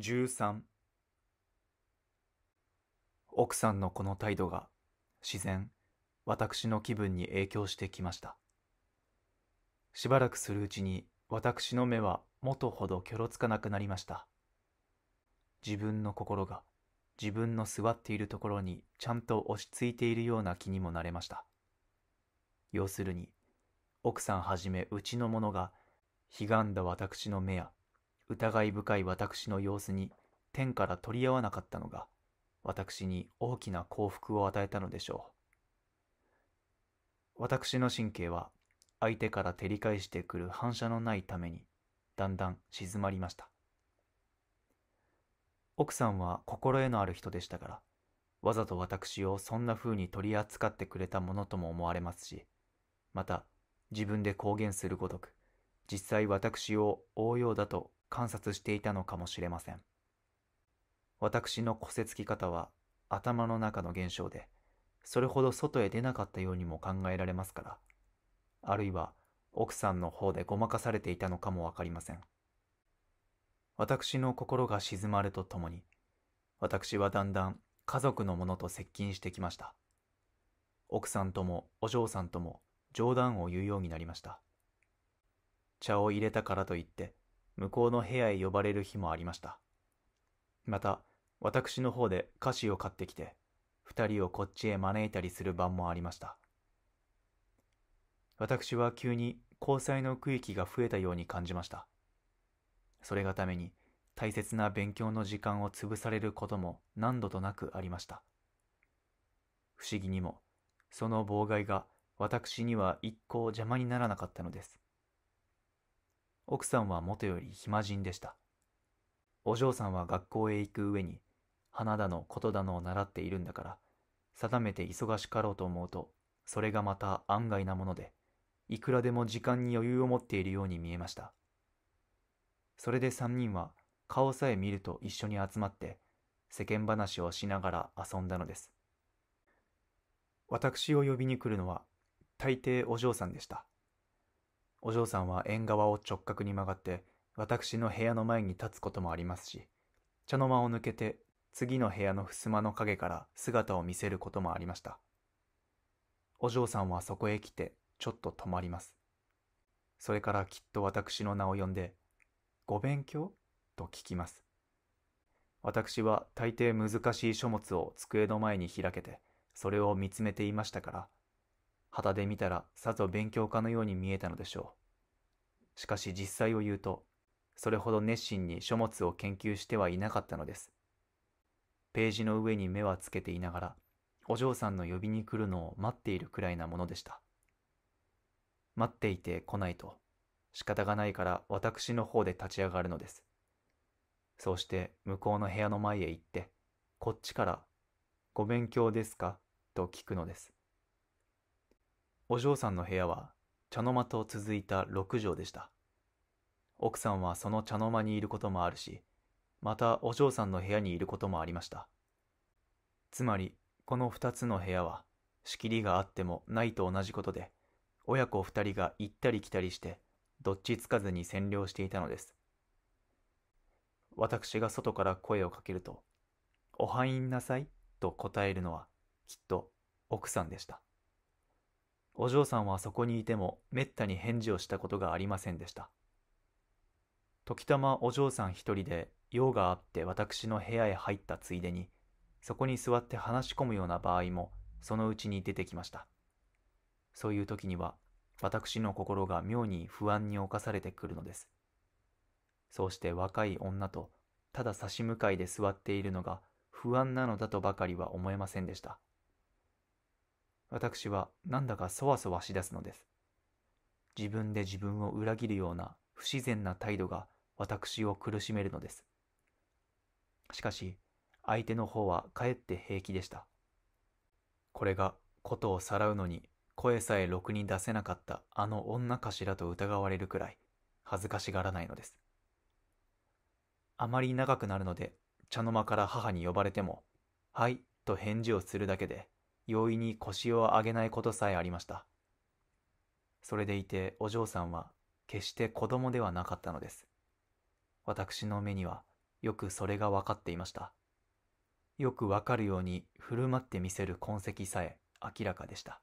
13奥さんのこの態度が自然私の気分に影響してきましたしばらくするうちに私の目は元ほどキョロつかなくなりました自分の心が自分の座っているところにちゃんと落ち着いているような気にもなれました要するに奥さんはじめうちの者がひがんだ私の目や疑い深い私の様子に天から取り合わなかったのが、私に大きな幸福を与えたのでしょう。私の神経は、相手から照り返してくる反射のないために、だんだん静まりました。奥さんは心得のある人でしたから、わざと私をそんな風に取り扱ってくれたものとも思われますし、また自分で公言するごとく、実際私を応用だと観察していたのかもしれません。私のこせつき方は頭の中の現象で、それほど外へ出なかったようにも考えられますから、あるいは奥さんの方でごまかされていたのかもわかりません。私の心が静まるとともに、私はだんだん家族のものと接近してきました。奥さんともお嬢さんとも冗談を言うようになりました。茶を入れたからといって、向こうの部屋へ呼ばれる日もありました。また、私の方で菓子を買ってきて、二人をこっちへ招いたりする晩もありました。私は急に交際の区域が増えたように感じました。それがために大切な勉強の時間を潰されることも何度となくありました。不思議にも、その妨害が私には一向邪魔にならなかったのです。奥さんはもとより暇人でした。お嬢さんは学校へ行く上に、花だのことだのを習っているんだから、定めて忙しかろうと思うと、それがまた案外なもので、いくらでも時間に余裕を持っているように見えました。それで三人は顔さえ見ると一緒に集まって世間話をしながら遊んだのです。私を呼びに来るのは大抵お嬢さんでした。お嬢さんは縁側を直角に曲がって、私の部屋の前に立つこともありますし、茶の間を抜けて、次の部屋の襖の陰から姿を見せることもありました。お嬢さんはそこへ来て、ちょっと止まります。それからきっと私の名を呼んで、ご勉強と聞きます。私は大抵難しい書物を机の前に開けて、それを見つめていましたから、旗で見たらさぞ勉強家のように見えたのでしょう。しかし実際を言うと、それほど熱心に書物を研究してはいなかったのです。ページの上に目はつけていながら、お嬢さんの呼びに来るのを待っているくらいなものでした。待っていて来ないと、仕方がないから私の方で立ち上がるのです。そうして向こうの部屋の前へ行って、こっちから、ご勉強ですかと聞くのです。お嬢さんの部屋は茶の間と続いた6畳でした。奥さんはその茶の間にいることもあるし、またお嬢さんの部屋にいることもありました。つまり、この2つの部屋は、仕切りがあってもないと同じことで、親子2人が行ったり来たりして、どっちつかずに占領していたのです。私が外から声をかけると、おはいんなさいと答えるのは、きっと奥さんでした。お嬢さんはそこにいてもめったに返事をしたことがありませんでした。時たまお嬢さん一人で用があって私の部屋へ入ったついでに、そこに座って話し込むような場合もそのうちに出てきました。そういう時には私の心が妙に不安に侵されてくるのです。そうして若い女とただ差し向かいで座っているのが不安なのだとばかりは思えませんでした。私はなんだかそわそわしだすのです。自分で自分を裏切るような不自然な態度が私を苦しめるのです。しかし、相手の方はかえって平気でした。これが、ことをさらうのに、声さえろくに出せなかったあの女かしらと疑われるくらい、恥ずかしがらないのです。あまり長くなるので、茶の間から母に呼ばれても、はい、と返事をするだけで、容易に腰を上げないことさえありました。それでいてお嬢さんは決して子供ではなかったのです。私の目にはよくそれが分かっていました。よくわかるように振る舞ってみせる痕跡さえ明らかでした。